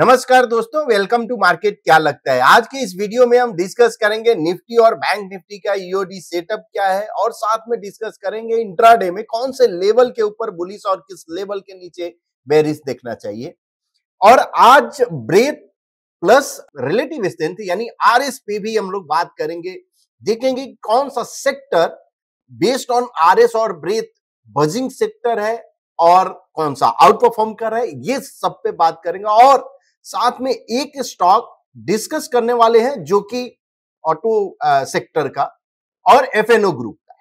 नमस्कार दोस्तों welcome to market क्या लगता है आज के इस वीडियो में हम डिस्कस करेंगे निफ्टी और बैंक निफ्टी का ईओडी e सेटअप क्या है और साथ में डिस्कस करेंगे इंट्राडे में कौन से लेवल के ऊपर बुलिस और किस लेवल के नीचे बेरिस देखना चाहिए और आज ब्रेथ प्लस रिलेटिव स्ट्रेंथ यानी आर एस पे भी हम लोग बात करेंगे देखेंगे कौन सा sector based on R S और ब्रेथ बजिंग सेक्टर है और कौन सा आउट परफॉर्म कर रहा है ये सब पे बात करेंगे और साथ में एक स्टॉक डिस्कस करने वाले हैं जो कि ऑटो सेक्टर का और एफ ग्रुप का है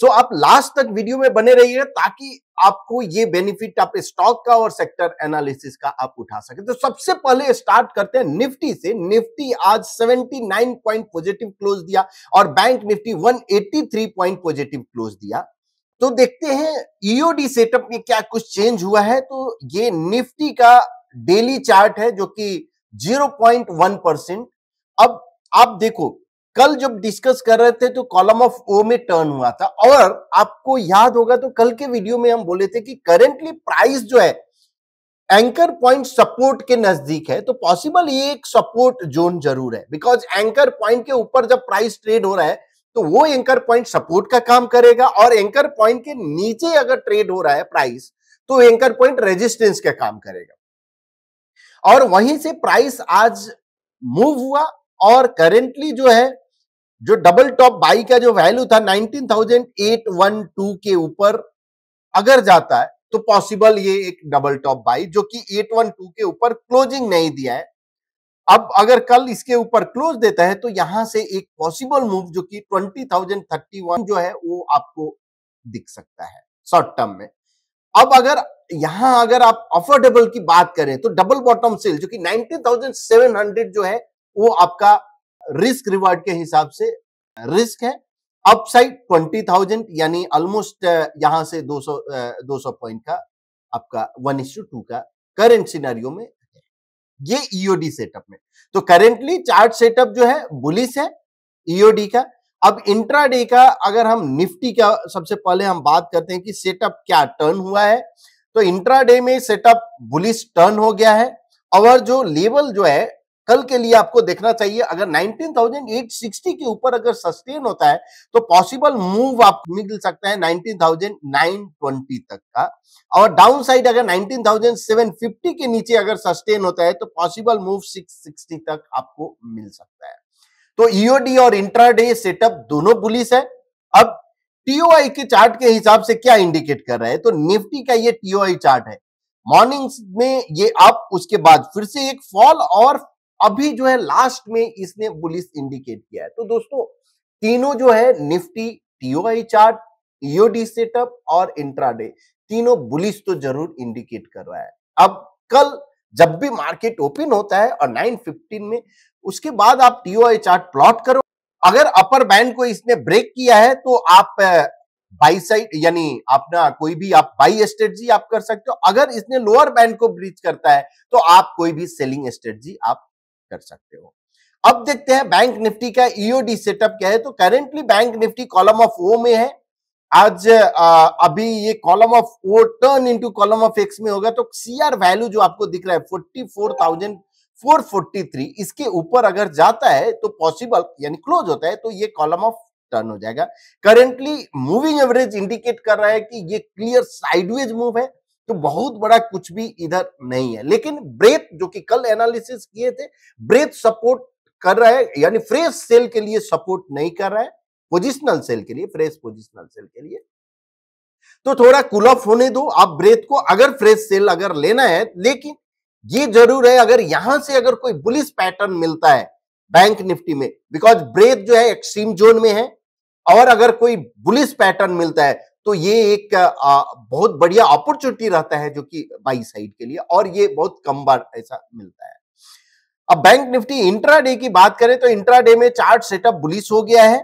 सो so, आप लास्ट तक वीडियो में बने रहिए ताकि आपको ये बेनिफिट आप स्टॉक का और सेक्टर एनालिसिस का आप उठा सके तो सबसे पहले स्टार्ट करते हैं निफ्टी से निफ्टी आज 79 पॉइंट पॉजिटिव क्लोज दिया और bank Nifty 183 point positive close दिया तो देखते हैं ईओडी e सेटअप में क्या कुछ चेंज हुआ है तो ये निफ्टी का डेली चार्ट है जो कि 0.1 परसेंट अब आप देखो कल जब डिस्कस कर रहे थे तो कॉलम ऑफ ओ में टर्न हुआ था और आपको याद होगा तो कल के वीडियो में हम बोले थे कि करेंटली प्राइस जो है एंकर पॉइंट सपोर्ट के नजदीक है तो पॉसिबल ये एक सपोर्ट जोन जरूर है बिकॉज एंकर पॉइंट के ऊपर जब प्राइस ट्रेड हो रहा है तो वो एंकर पॉइंट सपोर्ट का काम करेगा और एंकर पॉइंट के नीचे अगर ट्रेड हो रहा है प्राइस तो एंकर पॉइंट रेजिस्टेंस का काम करेगा और वहीं से प्राइस आज मूव हुआ और करेंटली जो है जो डबल टॉप बाई का जो वैल्यू था 19,812 के ऊपर अगर जाता है तो पॉसिबल ये एक डबल टॉप बाई जो कि 812 के ऊपर क्लोजिंग नहीं दिया है अब अगर कल इसके ऊपर क्लोज देता है तो यहां से एक पॉसिबल मूव जो कि ट्वेंटी थाउजेंड थर्टी वन जो है वो आपको दिख सकता है शॉर्ट टर्म में अब अगर यहां अगर आप अफोर्डेबल की बात करें तो डबल बॉटम सेल जो कि 19,700 जो है वो आपका रिस्क रिवार्ड के हिसाब से रिस्क है अपसाइड 20,000 यानी ऑलमोस्ट यहां से 200 200 पॉइंट का आपका वन इंस टू का करेंट सिनारियों में ये ईओडी e सेटअप में तो करेंटली चार्ट सेटअप जो है बुलिस है ईओडी e का अब इंट्राडे का अगर हम निफ्टी का सबसे पहले हम बात करते हैं कि सेटअप क्या टर्न हुआ है तो इंट्राडे में सेटअप बुलिस टर्न हो गया है और जो लेवल जो है कल के लिए आपको देखना चाहिए अगर 19,860 के ऊपर अगर सस्टेन होता है तो पॉसिबल मूव आप मिल सकता है 19,920 तक का और डाउन साइड अगर 19,750 के नीचे अगर सस्टेन होता है तो पॉसिबल मूव 660 तक आपको मिल सकता है तो ईओडी e और इंट्राडे सेटअप दोनों पुलिस है अब टीओआई के चार्ट के हिसाब से क्या इंडिकेट कर रहा है तो निफ्टी का ये टीओआई चार्ट है मॉर्निंग्स में ये अप उसके बाद फिर से एक फॉल और अभी जो है लास्ट में इसने बुलिस इंडिकेट किया है तो दोस्तों तीनों जो है Nifty TOI chart EOD setup और इंट्राडे तीनों बुलिस तो जरूर इंडिकेट कर रहा है अब कल जब भी मार्केट ओपन होता है और 915 में उसके बाद आप टीओआई चार्ट प्लॉट करो अगर अपर बैंड को इसने ब्रेक किया है तो आप बाई साइड यानी अपना कोई भी आप बाई स्ट्रेटजी आप कर सकते हो अगर इसने लोअर बैंड को ब्रीच करता है तो आप कोई भी सेलिंग स्ट्रेटजी आप कर सकते हो अब देखते हैं बैंक निफ्टी का ईओडी e सेटअप क्या है तो currently bank Nifty column of O में है आज आ, अभी ये column of O turn into column of X में होगा तो सीआर वैल्यू जो आपको दिख रहा है फोर्टी फोर थाउजेंड 443 इसके ऊपर अगर जाता है तो पॉसिबल यानी क्लोज होता है तो ये कॉलम ऑफ टर्न हो जाएगा करेंटली मूविंग एवरेज इंडिकेट कर रहा है कि ये क्लियर साइडवेज मूव है तो बहुत बड़ा कुछ भी इधर नहीं है लेकिन ब्रेथ जो कि कल एनालिसिस किए थे ब्रेथ सपोर्ट कर रहा है यानी फ्रेश सेल के लिए सपोर्ट नहीं कर रहा है पोजिशनल सेल के लिए फ्रेश पोजिशनल सेल के लिए तो थोड़ा कूल ऑफ होने दो आप ब्रेथ को अगर फ्रेश सेल अगर लेना है लेकिन ये जरूर है अगर यहां से अगर कोई बुलिस पैटर्न मिलता है बैंक निफ्टी में बिकॉज ब्रेथ जो है एक्सट्रीम जोन में है और अगर कोई बुलिस पैटर्न मिलता है तो ये एक बहुत बढ़िया अपॉर्चुनिटी रहता है जो कि बाई साइड के लिए और ये बहुत कम बार ऐसा मिलता है अब बैंक निफ्टी इंट्राडे की बात करें तो इंट्राडे में चार्ट सेटअप बुलिस हो गया है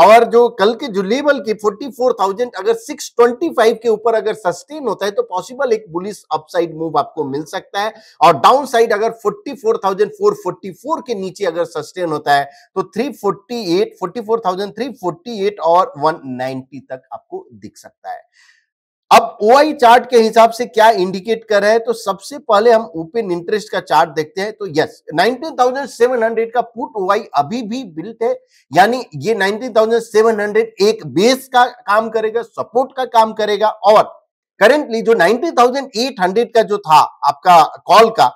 और जो कल के जो लेवल के 44,000 अगर 625 के ऊपर अगर सस्टेन होता है तो पॉसिबल एक बुलिस अपसाइड मूव आपको मिल सकता है और डाउन साइड अगर 44,444 के नीचे अगर सस्टेन होता है तो 348 44,348 और 190 तक आपको दिख सकता है अब ओ चार्ट के हिसाब से क्या इंडिकेट कर रहे हैं तो सबसे पहले हम ओपन इंटरेस्ट का चार्ट देखते हैं तो यस 19,700 का पुट ओ अभी भी बिल्ट है यानी ये 19,700 एक बेस का काम करेगा सपोर्ट का काम करेगा और करेंटली जो हंड्रेड का जो था आपका कॉल का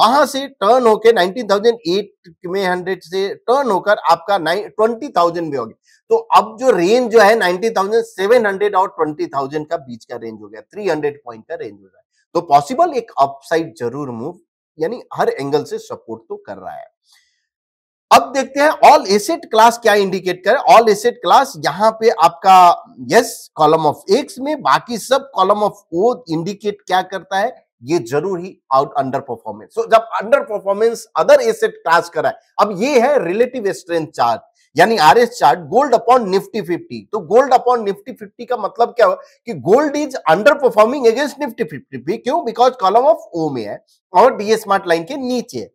वहां से टर्न होकर 19,800 में 100 से टर्न होकर आपका 20,000 में होगी तो अब जो रेंज जो है हंड्रेड और 20,000 का बीच का रेंज हो गया 300 पॉइंट का रेंज हो गया है तो पॉसिबल एक अपसाइड जरूर मूव यानी हर एंगल से सपोर्ट तो कर रहा है अब देखते हैं ऑल एसेट क्लास क्या इंडिकेट करे ऑल एसेट क्लास यहां पे आपका यस कॉलम ऑफ एक्स में बाकी सब कॉलम ऑफ ओ इंडिकेट क्या करता है ये जरूर ही आउट अंडर परफॉर्मेंस सो जब under performance other asset class करा है अब ये है रिलेटिव स्ट्रेंथ चार्ट यानी R S chart gold upon Nifty fifty तो गोल्ड अपॉन निफ्टी फिफ्टी का मतलब क्या हुआ कि gold is under performing against Nifty fifty क्यों बिकॉज कॉलम ऑफ ओ में है और डीए स्मार्ट लाइन के नीचे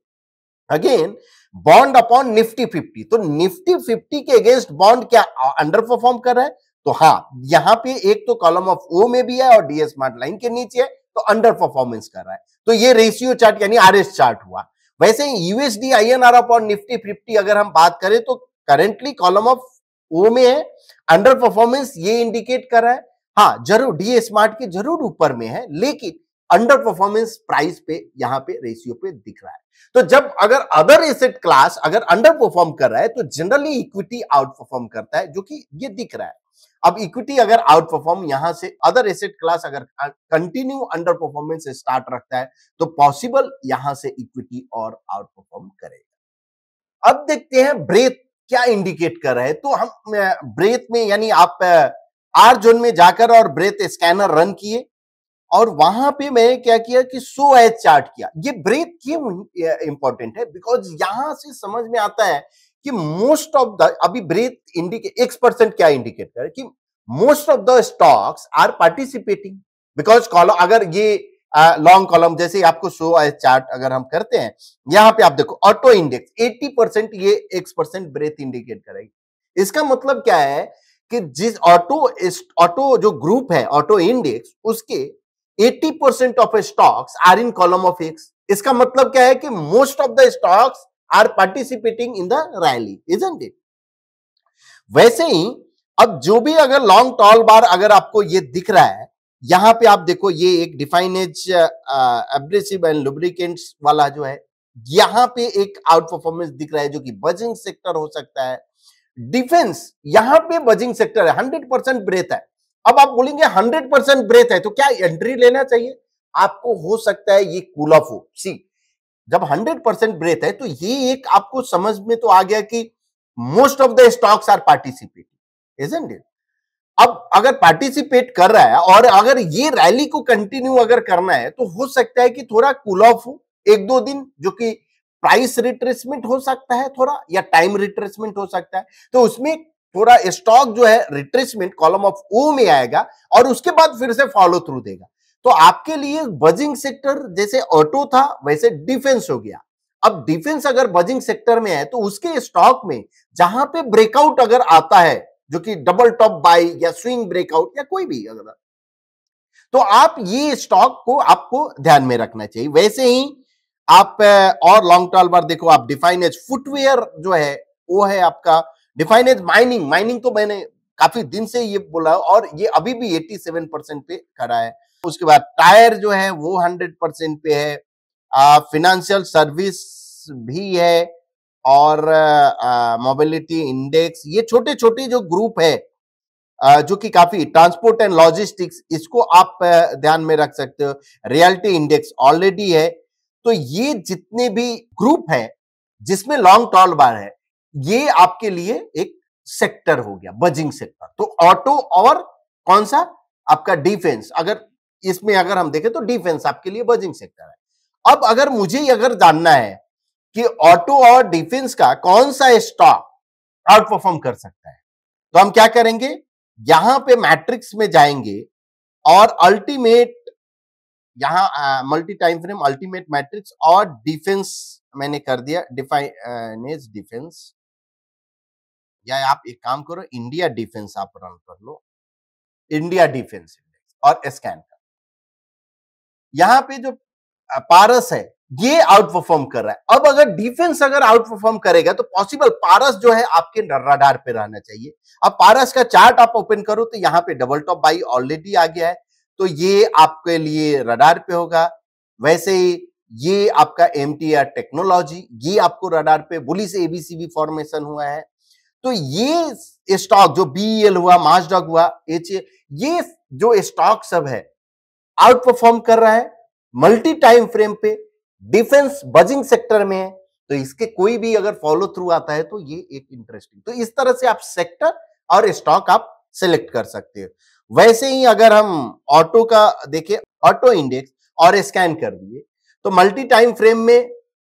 again bond upon Nifty fifty तो निफ्टी फिफ्टी के अगेंस्ट बॉन्ड क्या अंडर परफॉर्म कर रहा है तो हाँ यहां पे एक तो कॉलम ऑफ ओ में भी है और डीएस स्मार्ट लाइन के नीचे है तो अंडर परफॉर्मेंस कर रहा है तो ये रेशियो चार्ट यानी आर चार्ट हुआ वैसे USD I N R upon Nifty fifty अगर हम बात करें तो करेंटली कॉलम ऑफ ओ में है अंडर परफॉर्मेंस ये इंडिकेट कर रहा है हाँ जरूर डीएस स्मार्ट के जरूर ऊपर में है लेकिन अंडर परफॉर्मेंस प्राइस पे यहां पे रेशियो पे दिख रहा है तो जब अगर अदर एसेट क्लास अगर अंडर परफॉर्म कर रहा है तो जनरली इक्विटी आउट परफॉर्म करता है जो कि ये दिख रहा है अब इक्विटी अगर आउट परफॉर्म यहां से अदर एसेट क्लास अगर कंटिन्यू अंडर परफॉर्मेंस स्टार्ट रखता है तो पॉसिबल यहां से इक्विटी और आउट परफॉर्म करेगा अब देखते हैं ब्रेथ क्या इंडिकेट कर रहे है तो हम ब्रेथ में यानी आप आर जोन में जाकर और ब्रेथ स्कैनर रन किए और वहां पे मैंने क्या किया कि सो एच चार्ट किया ये ब्रेक क्यों इंपॉर्टेंट है बिकॉज यहां से समझ में आता है कि मोस्ट ऑफ द अभी ब्रेथ इंडिकेट एक्स परसेंट क्या इंडिकेट कर कि most of the stocks are participating because column अगर ये लॉन्ग कॉलम जैसे आपको सो एच चार्ट अगर हम करते हैं यहां पे आप देखो ऑटो इंडेक्स 80 परसेंट ये एक्स परसेंट ब्रेथ इंडिकेट करेगी इसका मतलब क्या है कि जिस ऑटो ऑटो जो ग्रुप है ऑटो इंडेक्स उसके 80 percent of stocks are in column of X इसका मतलब क्या है कि most of the stocks are participating in the rally is it वैसे ही अब जो भी अगर लॉन्ग टॉल बार अगर आपको ये दिख रहा है यहां पे आप देखो ये एक डिफाइनेज एब्रेसिव एंड लुब्रिकेंट्स वाला जो है यहां पे एक आउट परफॉर्मेंस दिख रहा है जो कि बजिंग सेक्टर हो सकता है डिफेंस यहां पे बजिंग सेक्टर है हंड्रेड परसेंट ब्रेथ है अब आप बोलेंगे हंड्रेड परसेंट ब्रेथ है तो क्या एंट्री लेना चाहिए आपको हो सकता है ये कूल ऑफ हो सी जब हंड्रेड परसेंट ब्रेथ है तो ये एक आपको समझ में तो आ गया कि most of the stocks are participating अब अगर पार्टिसिपेट कर रहा है और अगर ये रैली को कंटिन्यू अगर करना है तो हो सकता है कि थोड़ा कूल ऑफ हो एक दो दिन जो कि प्राइस रिट्रेसमेंट हो सकता है थोड़ा या टाइम रिट्रेसमेंट हो सकता है तो उसमें पूरा स्टॉक जो है रिट्रेसमेंट कॉलम ऑफ ओ में आएगा और उसके बाद फिर से फॉलो थ्रू देगा तो आपके लिए बजिंग सेक्टर जैसे ऑटो था वैसे डिफेंस हो गया अब डिफेंस अगर बजिंग सेक्टर में है तो उसके स्टॉक में जहां पे ब्रेकआउट अगर आता है जो कि डबल टॉप बाई या स्विंग ब्रेकआउट या कोई भी अगर तो आप ये स्टॉक को आपको ध्यान में रखना चाहिए वैसे ही आप और लॉन्ग टर्म पर देखो आप डिफाइन एज फुटवेयर जो है वो है आपका डिफाइन एज माइनिंग माइनिंग तो मैंने काफी दिन से ये बोला और ये अभी भी 87 परसेंट पे खड़ा है उसके बाद टायर जो है वो 100 परसेंट पे है फिनेंशियल सर्विस भी है और मोबिलिटी इंडेक्स ये छोटे छोटे जो ग्रुप है आ, जो कि काफी ट्रांसपोर्ट एंड लॉजिस्टिक्स इसको आप ध्यान में रख सकते हो रियलिटी इंडेक्स ऑलरेडी है तो ये जितने भी ग्रुप है जिसमें लॉन्ग टॉल बार है ये आपके लिए एक सेक्टर हो गया बजिंग सेक्टर तो ऑटो और कौन सा आपका डिफेंस अगर इसमें अगर हम देखें तो डिफेंस आपके लिए बजिंग सेक्टर है अब अगर मुझे अगर जानना है कि ऑटो और डिफेंस का कौन सा स्टॉक आउट परफॉर्म कर सकता है तो हम क्या करेंगे यहां पे मैट्रिक्स में जाएंगे और अल्टीमेट यहां multi time frame ultimate matrix और डिफेंस मैंने कर दिया डिफाइन डिफेंस या आप एक काम करो इंडिया डिफेंस आप रन कर लो इंडिया डिफेंस इंडेक्स और स्कैन कर यहाँ पे जो पारस है ये आउट परफॉर्म कर रहा है अब अगर डिफेंस अगर आउट परफॉर्म करेगा तो पॉसिबल पारस जो है आपके रडार पे रहना चाहिए अब पारस का चार्ट आप ओपन करो तो यहाँ पे डबल टॉप बाई ऑलरेडी आ गया है तो ये आपके लिए रडार पे होगा वैसे ही ये आपका एम टेक्नोलॉजी ये आपको रडार पे बुलिस एबीसीबी फॉर्मेशन हुआ है तो ये स्टॉक जो बीएल e हुआ डॉग हुआ एच e ये जो स्टॉक सब है आउट परफॉर्म कर रहा है मल्टी टाइम फ्रेम पे डिफेंस बजिंग सेक्टर में है तो इसके कोई भी अगर फॉलो थ्रू आता है तो ये एक इंटरेस्टिंग तो इस तरह से आप सेक्टर और स्टॉक आप सेलेक्ट कर सकते हो वैसे ही अगर हम ऑटो का देखें ऑटो इंडेक्स और स्कैन कर दिए तो मल्टी टाइम फ्रेम में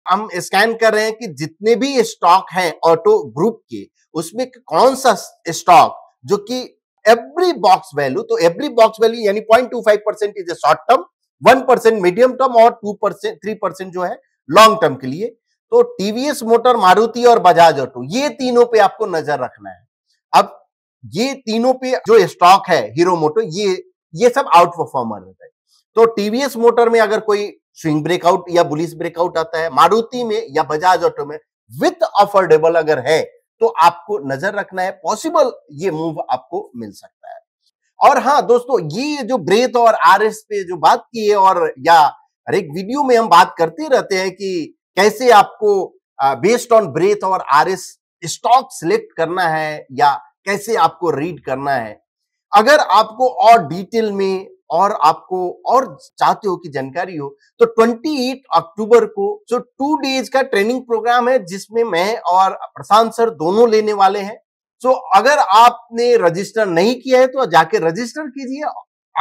हम स्कैन कर रहे हैं कि जितने भी स्टॉक हैं ऑटो ग्रुप के उसमें कौन सा स्टॉक जो कि एवरी बॉक्स वैल्यू तो एवरी बॉक्स वैल्यू यानी five percent is a short term one percent medium term और टू परसेंट थ्री परसेंट जो है लॉन्ग टर्म के लिए तो टीवीएस मोटर मारुति और बजाज ऑटो ये तीनों पे आपको नजर रखना है अब ये तीनों पे जो स्टॉक है हीरो मोटो ये ये सब आउट परफॉर्मर होता है तो टीवीएस मोटर में अगर कोई स्विंग ब्रेकआउट या बुलिस ब्रेकआउट आता है मारुति में या बजाज ऑटो में विथ अफोर्डेबल अगर है तो आपको नजर रखना है पॉसिबल ये मूव आपको मिल सकता है और हाँ दोस्तों ये जो ब्रेथ और आर पे जो बात की है और या हर एक वीडियो में हम बात करते रहते हैं कि कैसे आपको बेस्ड ऑन ब्रेथ और आर स्टॉक सिलेक्ट करना है या कैसे आपको रीड करना है अगर आपको और डिटेल में और आपको और चाहते हो कि जानकारी हो तो 28 अक्टूबर को जो टू डेज का ट्रेनिंग प्रोग्राम है जिसमें मैं और प्रशांत सर दोनों लेने वाले हैं तो अगर आपने रजिस्टर नहीं किया है तो जाके रजिस्टर कीजिए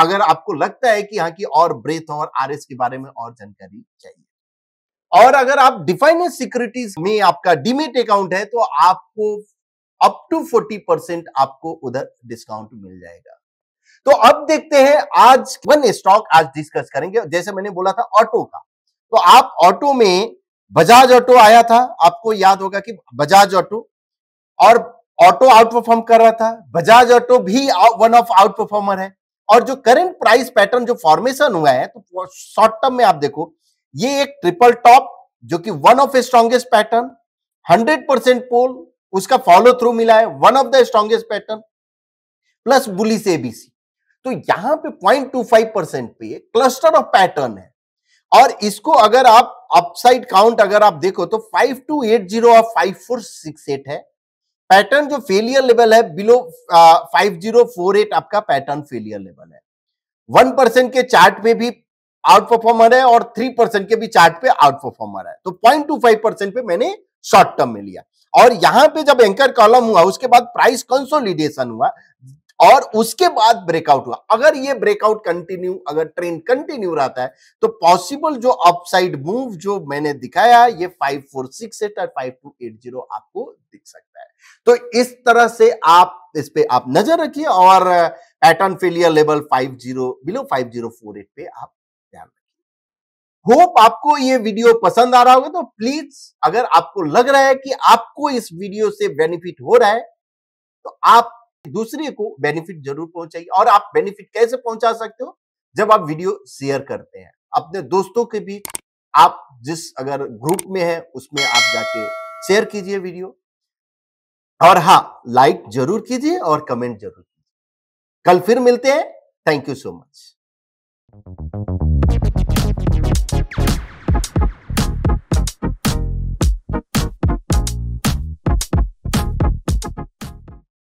अगर आपको लगता है कि यहाँ की और ब्रेथ और आर के बारे में और जानकारी चाहिए और अगर आप डिफाइनेंस सिक्योरिटीज में आपका डीमेट अकाउंट है तो आपको अप टू फोर्टी परसेंट आपको उधर डिस्काउंट मिल जाएगा तो अब देखते हैं आज वन स्टॉक आज डिस्कस करेंगे जैसे मैंने बोला था ऑटो का तो आप ऑटो में बजाज ऑटो आया था आपको याद होगा कि बजाज ऑटो और ऑटो आउट परफॉर्म कर रहा था बजाज ऑटो भी वन ऑफ आउट परफॉर्मर है और जो करंट प्राइस पैटर्न जो फॉर्मेशन हुआ है तो शॉर्ट टर्म में आप देखो ये एक ट्रिपल टॉप जो कि one of strongest pattern hundred percent पोल उसका फॉलो थ्रू मिला है one of the strongest pattern plus bullish ABC तो यहां पे 0.25 परसेंट पे क्लस्टर ऑफ पैटर्न है और इसको अगर आप अपसाइड काउंट अगर आप देखो तो 5280 और 5468 है पैटर्न जो फेलियर लेवल है बिलो फाइव आपका पैटर्न फेलियर लेवल है वन परसेंट के चार्ट में भी आउट परफॉर्मर है और थ्री परसेंट के भी चार्ट पे आउट परफॉर्मर है तो पॉइंट टू फाइव परसेंट पे मैंने शॉर्ट टर्म में लिया और यहां पे जब एंकर कॉलम हुआ उसके बाद प्राइस कंसोलिडेशन हुआ और उसके बाद ब्रेकआउट हुआ अगर ये ब्रेकआउट कंटिन्यू अगर ट्रेंड कंटिन्यू रहता है तो पॉसिबल जो अपसाइड मूव जो मैंने दिखाया ये 5468 और 5280 आपको दिख सकता है तो इस तरह से आप इस पे आप नजर रखिए और पैटर्न फेलियर लेवल 50 बिलो 5048 पे आप ध्यान रखिए होप आपको ये वीडियो पसंद आ रहा होगा तो प्लीज अगर आपको लग रहा है कि आपको इस वीडियो से बेनिफिट हो रहा है तो आप दूसरे को बेनिफिट जरूर पहुंचाइए और आप बेनिफिट कैसे पहुंचा सकते हो जब आप वीडियो शेयर करते हैं अपने दोस्तों के बीच आप जिस अगर ग्रुप में है उसमें आप जाके शेयर कीजिए वीडियो और हाँ लाइक जरूर कीजिए और कमेंट जरूर कीजिए कल फिर मिलते हैं थैंक यू सो मच